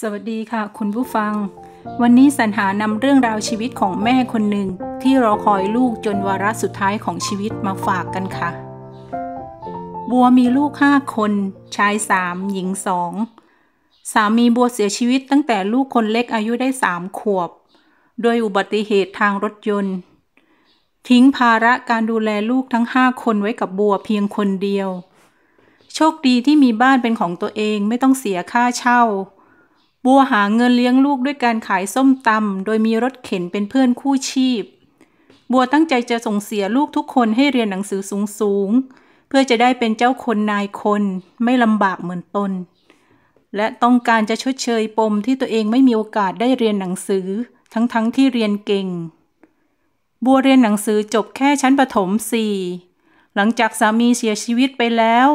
สวัสดีค่ะ คุณผู้ฟัง วันนี้สรรหานำเรื่องราวชีวิตของแม่คนหนึ่ง ที่รอคอยลูกจนวาระสุดท้ายของชีวิตมาฝากกันค่ะ บัวมีลูกห้าคน ชายสามหญิงสอง สามีบัวเสียชีวิตตั้งแต่ลูกคนเล็กอายุได้สามขวบ โดยอุบัติเหตุทางรถยนต์ ทิ้งภาระการดูแลลูกทั้งห้าคนไว้กับบัวเพียงคนเดียวโชคดีที่มีบ้านเป็นของตัวเองไม่ต้องเสียค่าเช่าบัวหาเงินเลี้ยงลูกด้วยการขายส้มตำโดยมีรถเข็นเป็นเพื่อนคู่ชีพ บัวตั้งใจจะส่งเสียลูกทุกคนให้เรียนหนังสือสูงๆ เพื่อจะได้เป็นเจ้าคนนายคน ไม่ลำบากเหมือนตนและต้องการจะชดเชยปมที่ตัวเองไม่มีโอกาสได้เรียนหนังสือทั้งๆทที่เรียนเก่ง บัวเรียนหนังสือจบแค่ชั้นประถมสี่หลังจากสามีเสียชีวิตไปแล้ว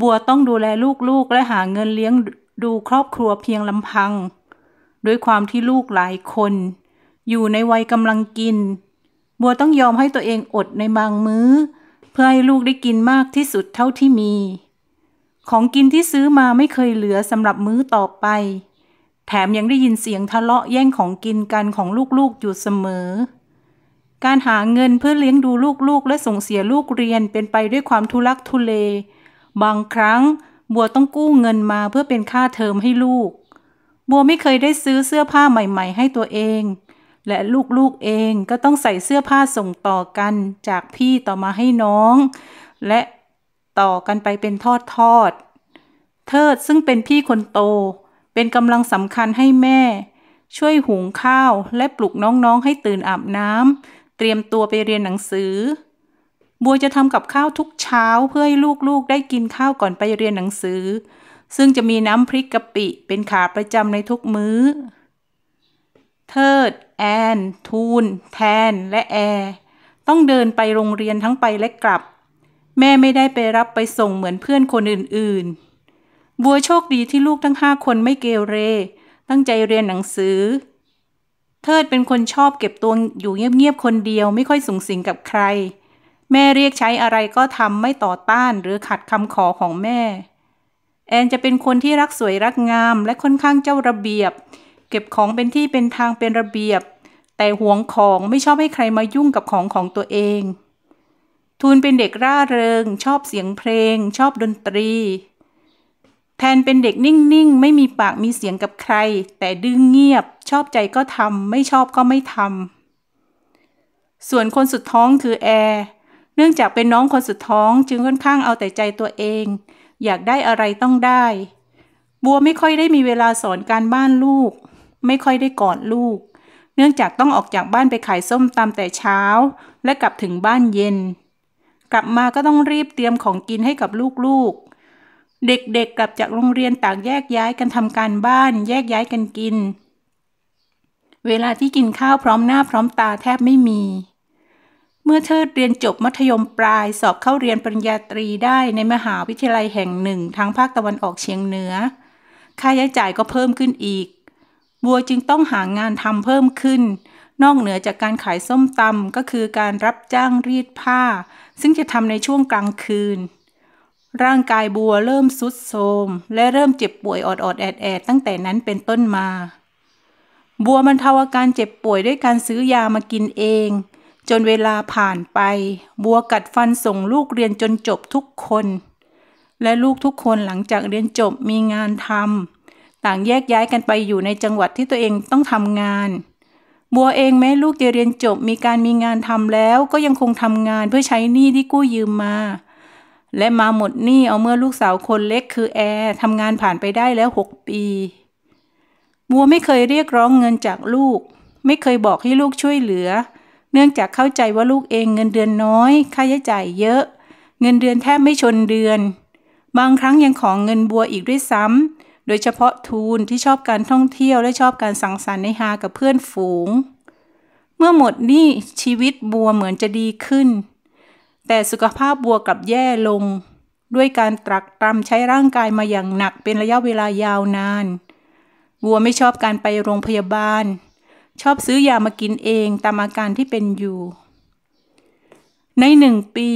บัวต้องดูแลลูกๆและหาเงินเลี้ยงดูครอบครัวเพียงลำพัง ด้วยความที่ลูกหลายคน อยู่ในวัยกำลังกินบัวต้องยอมให้ตัวเองอดในบางมื้อ เพื่อให้ลูกได้กินมากที่สุดเท่าที่มี ของกินที่ซื้อมาไม่เคยเหลือสำหรับมื้อต่อไป แถมยังได้ยินเสียงทะเลาะแย่งของกินกันของลูกๆอยู่เสมอ การหาเงินเพื่อเลี้ยงดูลูกๆ และส่งเสียลูกเรียนเป็นไปด้วยความทุลักทุเล บางครั้งบัวต้องกู้เงินมาเพื่อเป็นค่าเทอมให้ลูก บัวไม่เคยได้ซื้อเสื้อผ้าใหม่ ๆ ให้ตัวเอง และลูกๆเองก็ต้องใส่เสื้อผ้าส่งต่อกันจากพี่ต่อมาให้น้อง และต่อกันไปเป็นทอดๆเทิดซึ่งเป็นพี่คนโตเป็นกำลังสำคัญให้แม่ ช่วยหุงข้าวและปลุกน้อง ๆ ให้ตื่นอาบน้ำเตรียมตัวไปเรียนหนังสือบัวจะทำกับข้าวทุกเช้าเพื่อให้ลูกๆได้กินข้าวก่อนไปเรียนหนังสือ ซึ่งจะมีน้ำพริกกะปิเป็นขาประจำในทุกมือ้อ เทิดแอนทูน แทน และแอร์ต้องเดินไปโรงเรียนทั้งไปและกลับ แม่ไม่ได้ไปรับไปส่งเหมือนเพื่อนคนอื่นๆ บัวโชคดีที่ลูกทั้งห้าคนไม่เกเร ตั้งใจเรียนหนังสือเทิดเป็นคนชอบเก็บตัวอยู่เงียบๆคนเดียว ไม่ค่อยสุงสิงกับใครแม่เรียกใช้อะไรก็ทำไม่ต่อต้านหรือขัดคำขอของแม่ แอนจะเป็นคนที่รักสวยรักงามและค่อนข้างเจ้าระเบียบ เก็บของเป็นที่เป็นทางเป็นระเบียบ แต่หวงของไม่ชอบให้ใครมายุ่งกับของของตัวเอง ทูนเป็นเด็กร่าเริง ชอบเสียงเพลง ชอบดนตรี แทนเป็นเด็กนิ่งๆ ไม่มีปากมีเสียงกับใคร แต่ดื้องเงียบ ชอบใจก็ทำไม่ชอบก็ไม่ทำส่วนคนสุดท้องคือแอร์นื่องจากเป็นน้องคนสุดท้องจึงค่อนข้างเอาแต่ใจตัวเอง อยากได้อะไรต้องได้ บัวไม่ค่อยได้มีเวลาสอนการบ้านลูก ไม่ค่อยได้กอดลูก เนื่องจากต้องออกจากบ้านไปขายส้มตำแต่เช้าและกลับถึงบ้านเย็น กลับมาก็ต้องรีบเตรียมของกินให้กับลูกๆ เด็กๆกลับจากโรงเรียนต่างแยกย้ายกันทำการบ้าน แยกย้ายกันกิน เวลาที่กินข้าวพร้อมหน้าพร้อมตาแทบไม่มีเมื่อเธอเรียนจบมัธยมปลายสอบเข้าเรียนปริญญาตรีได้ในมหาวิทยาลัยแห่งหนึ่งทางภาคตะวันออกเฉียงเหนือค่าใช้จ่ายก็เพิ่มขึ้นอีก บัวจึงต้องหางานทำเพิ่มขึ้น นอกเหนือจากการขายส้มตำก็คือการรับจ้างรีดผ้า ซึ่งจะทำในช่วงกลางคืน ร่างกายบัวเริ่มสุดโทมและเริ่มเจ็บป่วยออดออดแอดแอดตั้งแต่นั้นเป็นต้นมา บัวบรรเทาอาการเจ็บป่วยด้วยการซื้อยามากินเองจนเวลาผ่านไป บัวกัดฟันส่งลูกเรียนจนจบทุกคน และลูกทุกคนหลังจากเรียนจบมีงานทำต่างแยกย้ายกันไปอยู่ในจังหวัดที่ตัวเองต้องทำงาน บัวเองแม้ลูกจะเรียนจบมีการมีงานทำแล้วก็ยังคงทำงานเพื่อใช้หนี้ที่กู้ยืมมา และมาหมดหนี้เอาเมื่อลูกสาวคนเล็กคือแอร์ทำงานผ่านไปได้แล้ว6 ปีบัวไม่เคยเรียกร้องเงินจากลูก ไม่เคยบอกให้ลูกช่วยเหลือเนื่องจากเข้าใจว่าลูกเองเงินเดือนน้อย ค่าใช้จ่ายเยอะ เงินเดือนแทบไม่ชนเดือน บางครั้งยังของเงินบัวอีกด้วยซ้ำโดยเฉพาะทูนที่ชอบการท่องเที่ยวและชอบการสังสรรค์ในฮากับเพื่อนฝูง เมื่อหมดนี่ชีวิตบัวเหมือนจะดีขึ้น แต่สุขภาพบัวกลับแย่ลง ด้วยการตรักตรำใช้ร่างกายมาอย่างหนัก เป็นระยะเวลายาวนานบัวไม่ชอบการไปโรงพยาบาลชอบซื้อยามากินเองตามอาการที่เป็นอยู่ ในหนึ่งปี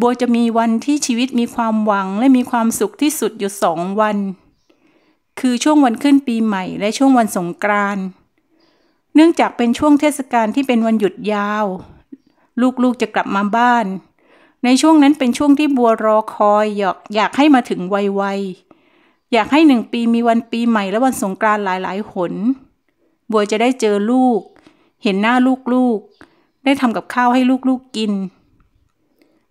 บัวจะมีวันที่ชีวิตมีความหวังและมีความสุขที่สุดอยู่สองวัน คือช่วงวันขึ้นปีใหม่ และช่วงวันสงกรานต์ เนื่องจากเป็นช่วงเทศกาลที่เป็นวันหยุดยาว ลูกๆจะกลับมาบ้าน ในช่วงนั้นเป็นช่วงที่บัวรอคอยอยากอยากให้มาถึงไวๆ อยากให้หนึ่งปีมีวันปีใหม่ และวันสงกรานต์หลายๆหนบัวจะได้เจอลูก เห็นหน้าลูกๆ ได้ทำกับข้าวให้ลูกๆ กิน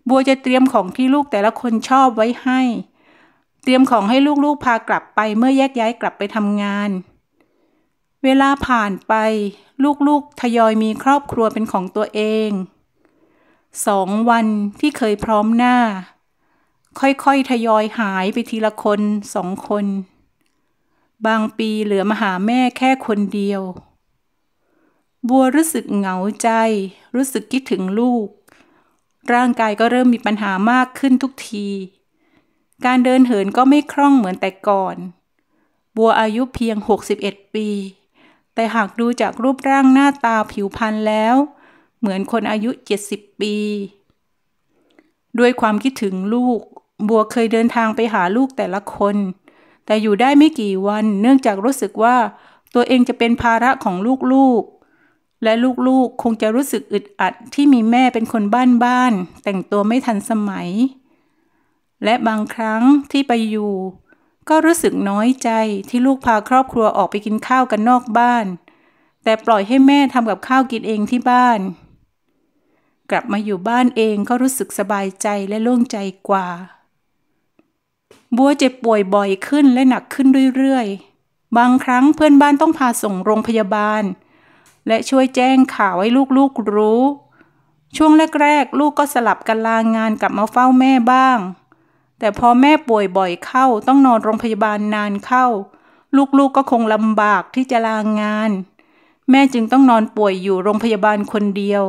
บัวจะเตรียมของที่ลูกแต่ละคนชอบไว้ให้ เตรียมของให้ลูกๆ พากลับไปเมื่อแยกย้ายกลับไปทำงาน เวลาผ่านไปลูกๆ ทยอยมีครอบครัวเป็นของตัวเองสองวันที่เคยพร้อมหน้า ค่อยๆ ทยอยหายไปทีละคนสองคนบางปีเหลือมาหาแม่แค่คนเดียว บัวรู้สึกเหงาใจ รู้สึกคิดถึงลูก ร่างกายก็เริ่มมีปัญหามากขึ้นทุกที การเดินเหินก็ไม่คล่องเหมือนแต่ก่อน บัวอายุเพียง 61 ปี แต่หากดูจากรูปร่างหน้าตาผิวพรรณแล้ว เหมือนคนอายุ 70 ปี ด้วยความคิดถึงลูก บัวเคยเดินทางไปหาลูกแต่ละคนแต่อยู่ได้ไม่กี่วันเนื่องจากรู้สึกว่าตัวเองจะเป็นภาระของลูกๆ และลูกๆ คงจะรู้สึกอึดอัดที่มีแม่เป็นคนบ้านๆแต่งตัวไม่ทันสมัย และบางครั้งที่ไปอยู่ ก็รู้สึกน้อยใจที่ลูกพาครอบครัวออกไปกินข้าวกันนอกบ้าน แต่ปล่อยให้แม่ทำกับข้าวกินเองที่บ้าน กลับมาอยู่บ้านเองก็รู้สึกสบายใจและโล่งใจกว่าบัวเจ็บป่วยบ่อยขึ้นและหนักขึ้นเรื่อยๆ บางครั้งเพื่อนบ้านต้องพาส่งโรงพยาบาล และช่วยแจ้งข่าวให้ลูกๆรู้ ช่วงแรกๆลูกก็สลับกันลางงานกลับมาเฝ้าแม่บ้าง แต่พอแม่ป่วยบ่อยเข้าต้องนอนโรงพยาบาลนานเข้า ลูกๆกก็คงลำบากที่จะลางงาน แม่จึงต้องนอนป่วยอยู่โรงพยาบาลคนเดียว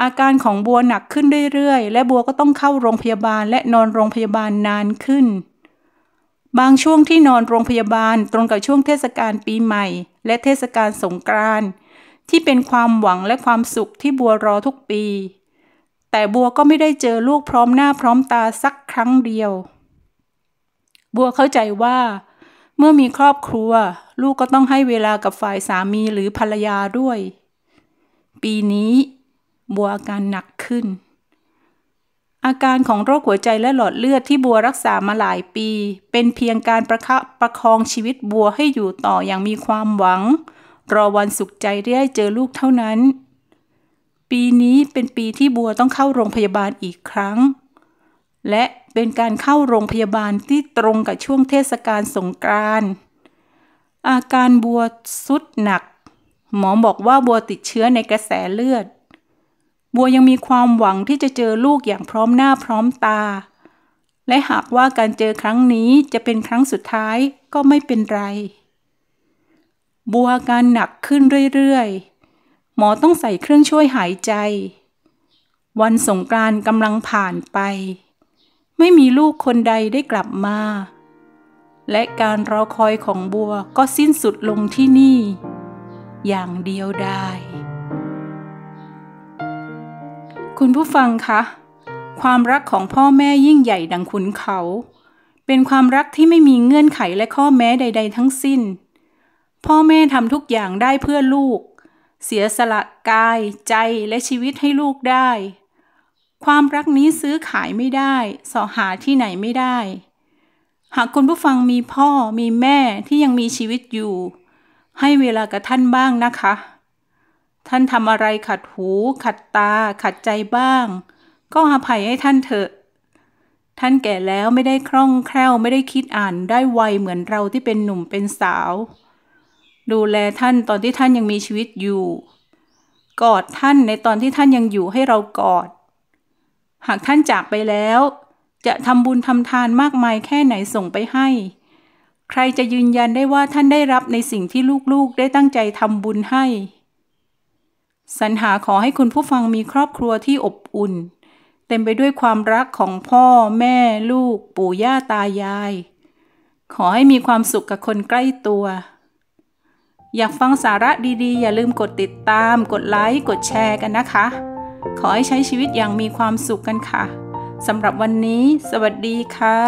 อาการของบัวหนักขึ้นเรื่อยๆ และบัวก็ต้องเข้าโรงพยาบาลและนอนโรงพยาบาลนานขึ้น บางช่วงที่นอนโรงพยาบาลตรงกับช่วงเทศกาลปีใหม่ และเทศกาลสงกรานต์ที่เป็นความหวังและความสุขที่บัวรอทุกปี แต่บัวก็ไม่ได้เจอลูกพร้อมหน้าพร้อมตาสักครั้งเดียว บัวเข้าใจว่า เมื่อมีครอบครัวลูกก็ต้องให้เวลากับฝ่ายสามีหรือภรรยาด้วย ปีนี้บัวอาการหนักขึ้น อาการของโรคหัวใจและหลอดเลือดที่บัวรักษามาหลายปี เป็นเพียงการประคับประคองชีวิตบัวให้อยู่ต่ออย่างมีความหวัง รอวันสุขใจได้เจอลูกเท่านั้น ปีนี้เป็นปีที่บัวต้องเข้าโรงพยาบาลอีกครั้ง และเป็นการเข้าโรงพยาบาลที่ตรงกับช่วงเทศกาลสงกรานต์ อาการบัวสุดหนัก หมอบอกว่าบัวติดเชื้อในกระแสเลือดบัวยังมีความหวังที่จะเจอลูกอย่างพร้อมหน้าพร้อมตา และหากว่าการเจอครั้งนี้จะเป็นครั้งสุดท้ายก็ไม่เป็นไร บัวอาการหนักขึ้นเรื่อยๆ หมอต้องใส่เครื่องช่วยหายใจ วันสงกรานต์กำลังผ่านไป ไม่มีลูกคนใดได้กลับมา และการรอคอยของบัวก็สิ้นสุดลงที่นี่ อย่างเดียวได้คุณผู้ฟังคะความรักของพ่อแม่ยิ่งใหญ่ดังขุนเขา เป็นความรักที่ไม่มีเงื่อนไขและข้อแม้ใดๆทั้งสิ้น พ่อแม่ทำทุกอย่างได้เพื่อลูก เสียสละกาย ใจและชีวิตให้ลูกได้ ความรักนี้ซื้อขายไม่ได้ สอหาที่ไหนไม่ได้ หากคุณผู้ฟังมีพ่อมีแม่ที่ยังมีชีวิตอยู่ ให้เวลากับท่านบ้างนะคะท่านทำอะไรขัดหู ขัดตา ขัดใจบ้าง ก็อภัยให้ท่านเถอะ ท่านแก่แล้วไม่ได้คล่องแคล่วไม่ได้คิดอ่านได้ไว เหมือนเราที่เป็นหนุ่มเป็นสาว ดูแลท่านตอนที่ท่านยังมีชีวิตอยู่กอดท่านในตอนที่ท่านยังอยู่ให้เรากอด หากท่านจากไปแล้ว จะทำบุญทำทานมากมายแค่ไหนส่งไปให้ ใครจะยืนยันได้ว่าท่านได้รับในสิ่งที่ลูกๆได้ตั้งใจทำบุญให้สรรหาขอให้คุณผู้ฟังมีครอบครัวที่อบอุ่น เต็มไปด้วยความรักของพ่อ แม่ ลูก ปู่ย่าตายาย ขอให้มีความสุขกับคนใกล้ตัว อยากฟังสาระดีๆ อย่าลืมกดติดตาม กดไลค์ กดแชร์กันนะคะ ขอให้ใช้ชีวิตอย่างมีความสุขกันค่ะสำหรับวันนี้ สวัสดีค่ะ